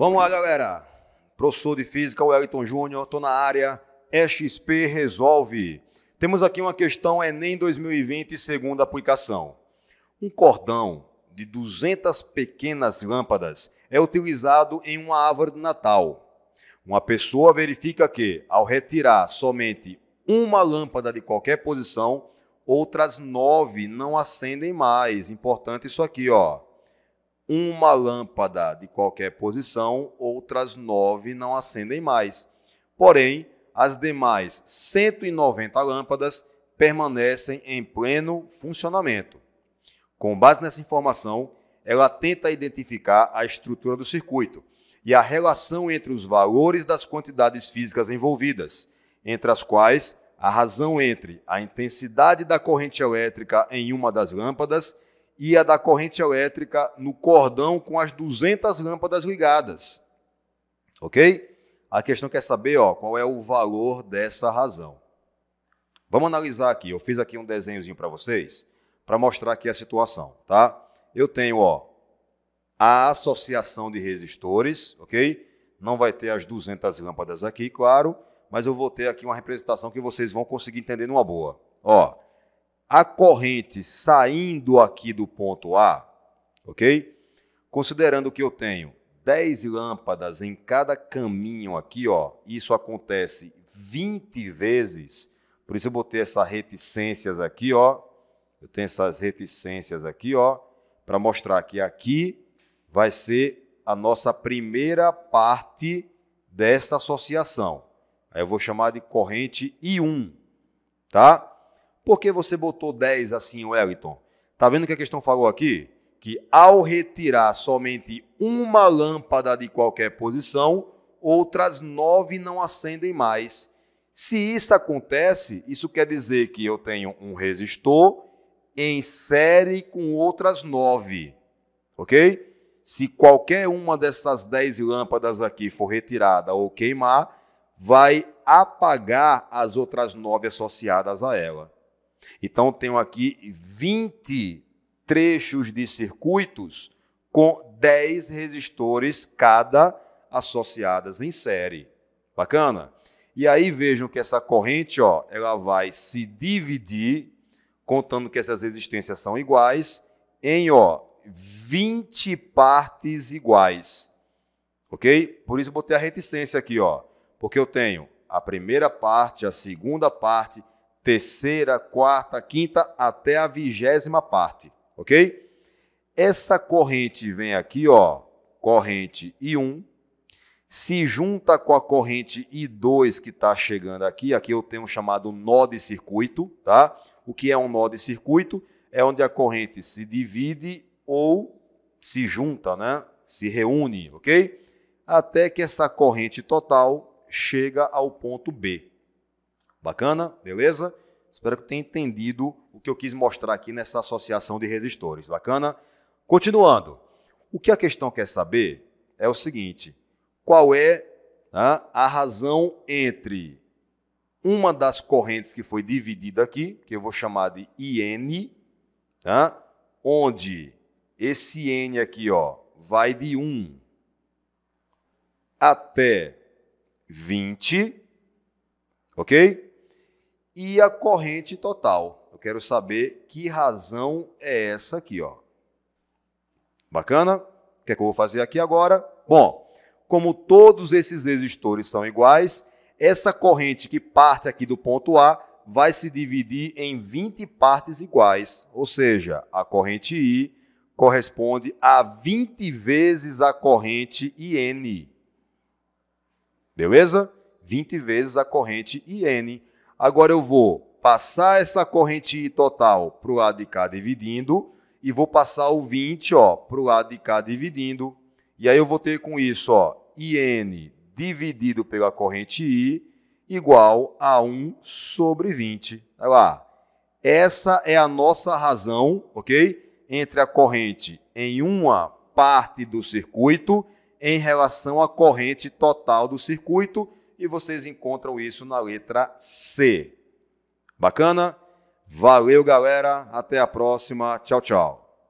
Vamos lá, galera. Professor de Física, Wellington Júnior, estou na área. EXP Resolve. Temos aqui uma questão Enem 2020, segunda aplicação. Um cordão de 200 pequenas lâmpadas é utilizado em uma árvore de Natal. Uma pessoa verifica que, ao retirar somente uma lâmpada de qualquer posição, outras nove não acendem mais. Importante isso aqui, ó uma lâmpada de qualquer posição, outras nove não acendem mais. Porém, as demais 190 lâmpadas permanecem em pleno funcionamento. Com base nessa informação, ela tenta identificar a estrutura do circuito e a relação entre os valores das quantidades físicas envolvidas, entre as quais a razão entre a intensidade da corrente elétrica em uma das lâmpadas ia da corrente elétrica no cordão com as 200 lâmpadas ligadas. Ok? A questão quer saber ó, qual é o valor dessa razão. Vamos analisar aqui. Eu fiz aqui um desenhozinho para vocês para mostrar aqui a situação, tá? Eu tenho ó, a associação de resistores, ok? Não vai ter as 200 lâmpadas aqui, claro, mas eu vou ter aqui uma representação que vocês vão conseguir entender numa boa. Ó, a corrente saindo aqui do ponto A, ok? Considerando que eu tenho 10 lâmpadas em cada caminho aqui, ó, isso acontece 20 vezes, por isso eu botei essas reticências aqui, ó, eu tenho essas reticências aqui, ó, para mostrar que aqui vai ser a nossa primeira parte dessa associação. Aí eu vou chamar de corrente I1, tá? Por que você botou 10 assim, Wellington? Tá vendo que a questão falou aqui? Que ao retirar somente uma lâmpada de qualquer posição, outras nove não acendem mais. Se isso acontece, isso quer dizer que eu tenho um resistor em série com outras nove, ok? Se qualquer uma dessas dez lâmpadas aqui for retirada ou queimar, vai apagar as outras nove associadas a ela. Então, tenho aqui 20 trechos de circuitos com 10 resistores cada associadas em série. Bacana? E aí vejam que essa corrente, ó, ela vai se dividir, contando que essas resistências são iguais, em ó, 20 partes iguais. OK? Por isso eu botei a reticência aqui, ó, porque eu tenho a primeira parte, a segunda parte terceira, quarta, quinta, até a vigésima parte, ok? Essa corrente vem aqui, ó, corrente I1, se junta com a corrente I2 que está chegando aqui, aqui eu tenho um chamado nó de circuito, tá? O que é um nó de circuito? É onde a corrente se divide ou se junta, né? Se reúne, ok? Até que essa corrente total chega ao ponto B. Bacana? Beleza? Espero que tenha entendido o que eu quis mostrar aqui nessa associação de resistores. Bacana? Continuando. O que a questão quer saber é o seguinte: qual é tá, a razão entre uma das correntes que foi dividida aqui, que eu vou chamar de IN, tá, onde esse N aqui ó, vai de 1 até 20, ok? e a corrente total. Eu quero saber que razão é essa aqui, ó. Bacana? O que é que eu vou fazer aqui agora? Bom, como todos esses resistores são iguais, essa corrente que parte aqui do ponto A vai se dividir em 20 partes iguais, ou seja, a corrente I corresponde a 20 vezes a corrente IN. Beleza? 20 vezes a corrente IN. Agora eu vou passar essa corrente total para o lado de cá dividindo e vou passar o 20 para o lado de cá dividindo. E aí eu vou ter com isso ó, IN dividido pela corrente I igual a 1 sobre 20. Olha lá. Essa é a nossa razão, ok? Entre a corrente em uma parte do circuito em relação à corrente total do circuito e vocês encontram isso na letra C. Bacana? Valeu, galera. Até a próxima. Tchau, tchau.